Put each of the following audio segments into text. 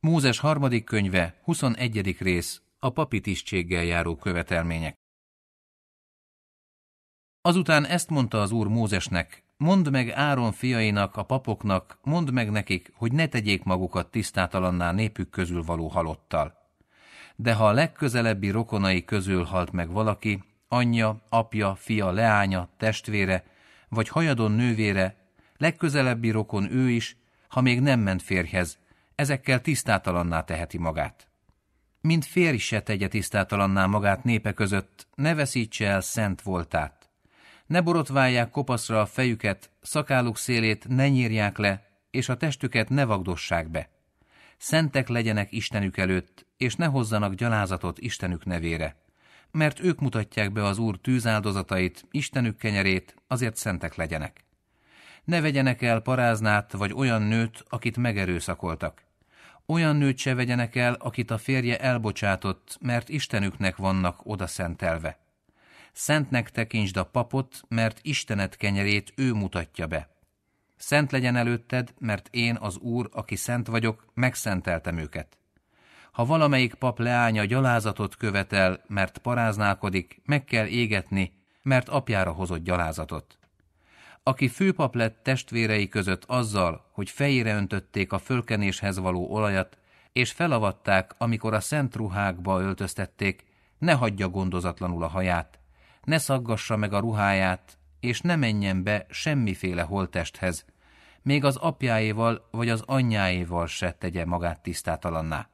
Mózes harmadik könyve, 21. rész, a papi tisztséggel járó követelmények. Azután ezt mondta az úr Mózesnek, mondd meg Áron fiainak, a papoknak, mondd meg nekik, hogy ne tegyék magukat tisztátalanná népük közül való halottal. De ha a legközelebbi rokonai közül halt meg valaki, anyja, apja, fia, leánya, testvére, vagy hajadon nővére, legközelebbi rokon ő is, ha még nem ment férhez, ezekkel tisztátalanná teheti magát. Mint férj se tegye tisztátalanná magát népe között, ne veszítse el szent voltát. Ne borotválják kopaszra a fejüket, szakáluk szélét ne nyírják le, és a testüket ne vagdossák be. Szentek legyenek Istenük előtt, és ne hozzanak gyalázatot Istenük nevére. Mert ők mutatják be az Úr tűzáldozatait, Istenük kenyerét, azért szentek legyenek. Ne vegyenek el paráznát vagy olyan nőt, akit megerőszakoltak olyan nőt se vegyenek el, akit a férje elbocsátott, mert Istenüknek vannak odaszentelve. Szentnek tekintsd a papot, mert Istenet kenyerét ő mutatja be. Szent legyen előtted, mert én az Úr, aki szent vagyok, megszenteltem őket. Ha valamelyik pap leánya gyalázatot követel, mert paráználkodik, meg kell égetni, mert apjára hozott gyalázatot aki főpap lett testvérei között azzal, hogy fejére öntötték a fölkenéshez való olajat, és felavatták, amikor a szent ruhákba öltöztették, ne hagyja gondozatlanul a haját, ne szaggassa meg a ruháját, és ne menjen be semmiféle holtesthez, még az apjáéval vagy az anyjáéval se tegye magát tisztátalanná.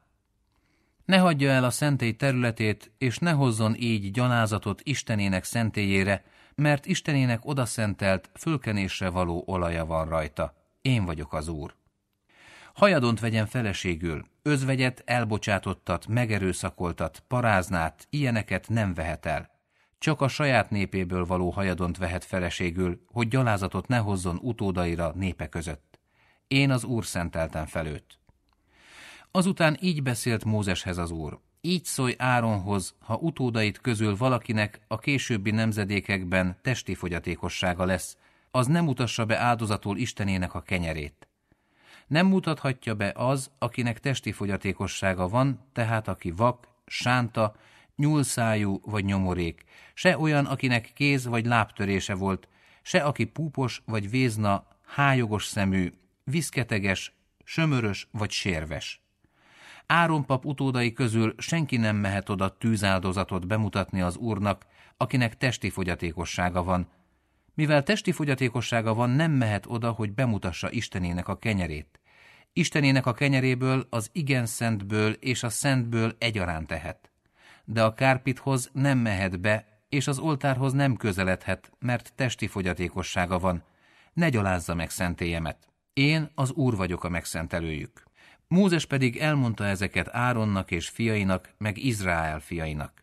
Ne hagyja el a szentély területét, és ne hozzon így gyanázatot Istenének szentélyére, mert Istenének odaszentelt, fölkenésre való olaja van rajta. Én vagyok az Úr. Hajadont vegyen feleségül, özvegyet elbocsátottat, megerőszakoltat, paráznát, ilyeneket nem vehet el. Csak a saját népéből való hajadont vehet feleségül, hogy gyalázatot ne hozzon utódaira népe között. Én az Úr szenteltem felőt. Azután így beszélt Mózeshez az Úr. Így szólj Áronhoz, ha utódait közül valakinek a későbbi nemzedékekben testi fogyatékossága lesz, az nem mutassa be áldozatul Istenének a kenyerét. Nem mutathatja be az, akinek testi fogyatékossága van, tehát aki vak, sánta, nyúlszájú vagy nyomorék, se olyan, akinek kéz vagy lábtörése volt, se aki púpos vagy vézna, hájogos szemű, viszketeges, sömörös vagy sérves. Áron pap utódai közül senki nem mehet oda tűzáldozatot bemutatni az úrnak, akinek testi fogyatékossága van. Mivel testi fogyatékossága van, nem mehet oda, hogy bemutassa Istenének a kenyerét. Istenének a kenyeréből, az igen szentből és a szentből egyaránt tehet. De a kárpithoz nem mehet be, és az oltárhoz nem közeledhet, mert testi fogyatékossága van. Ne gyalázza meg szentélyemet. Én az Úr vagyok a megszentelőjük. Mózes pedig elmondta ezeket Áronnak és fiainak, meg Izrael fiainak.